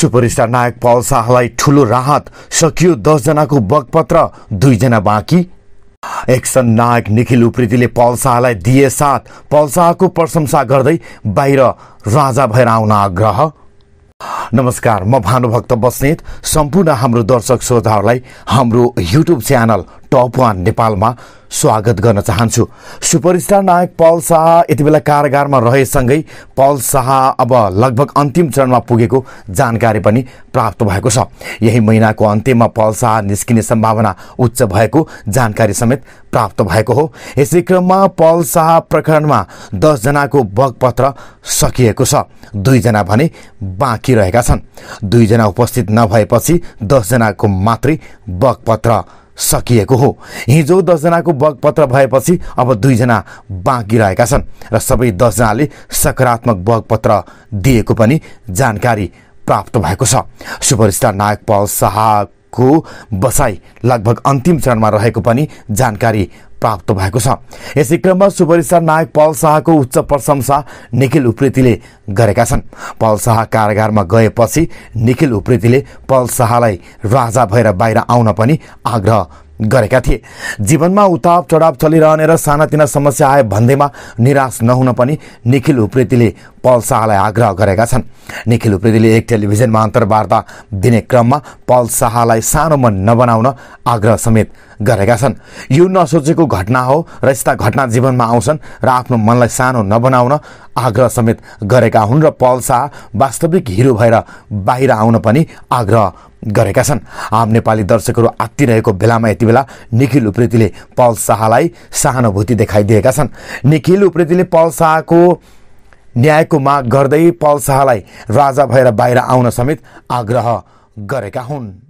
superstar नायक पल शाहलाई ठुलो राहत सकियो दसजनाको बगपत्र दुईजना बाँकी एक्सन नायक निखिल उप्रेतीले पल शाहलाई दिए साथ पल शाहको प्रशंसा गर्दै बाहिर राजा भएर आउन आग्रह नमस्कार म भानुभक्त बस्नेत सम्पूर्ण हाम्रो दर्शक श्रोताहरूलाई हाम्रो युट्युब च्यानल टप वान नेपालमा स्वागत गर्न चाहन्छु सुपरस्टार नायक पल शाह यति बेला कारागारमा रहेसँगै पल शाह अब लगभग अन्तिम चरणमा पुगेको जानकारी पनि प्राप्त भएको छ यही महिनाको अन्त्यमा पल शाह निस्किने सम्भावना उच्च भएको जानकारी समेत प्राप्त भएको हो यसै क्रममा पल शाह प्रकरणमा दसजनाको बगपत्र सकिएको छ दुईजना भने बाँकी रहेका छन् दुईजना उपस्थित नभएपछि दसजनाको मात्रै बगपत्र सकिएको हो हिजो दसजनाको बगपत्र भएपछि अब दुईजना बाँकी रहेका छन् र सबै दसजनाले सकारात्मक बग पत्र दिएको पनि जानकारी प्राप्त भएको छ सुपरस्टार नायक पल शाहको बसाई लगभग अन्तिम चरणमा रहेको पनि जानकारी प्राप्त भएको छ यसै क्रममा सुपरिस्टार नायक पल शाहको उच्च प्रशंसा निखिल उप्रेतीले गरेका छन् पल शाह कारागारमा गएपछि निखिल उप्रेतीले पल शाहलाई राजा भएर बाहिर आउन पनि आग्रह गरेका थिए जीवनमा उताप चढाव चलिरहने र सानातिना समस्या आए भन्दैमा निराश नहुन पनि निखिल उप्रेतीले पल शाहलाई आग्रह गरेका छन् निखिल उप्रेतीले एक टेलिभिजनमा अन्तर्वार्ता दिने क्रममा पल शाहलाई सानो मन नबनाउन आग्रह समेत गरेका छन् यो नसोचेको घटना हो र यस्ता घटना जीवनमा आउँछन् र आफ्नो मनलाई सानो नबनाउन आग्रह समेत गरेका हुन् र पल शाह वास्तविक हिरो भएर बाहिर आउन पनि आग्रह गरेका छन् आम नेपाली दर्शकहरू आत्तिरहेको बेलामा यति बेला निखिल उप्रेतीले पल शाहलाई सहानुभूति देखाइदिएका छन् निखिल उप्रेतीले पल शाहको न्यायको माग गर्दै पल शाहलाई राजा भएर बाहिर आउन समेत आग्रह गरेका हुन्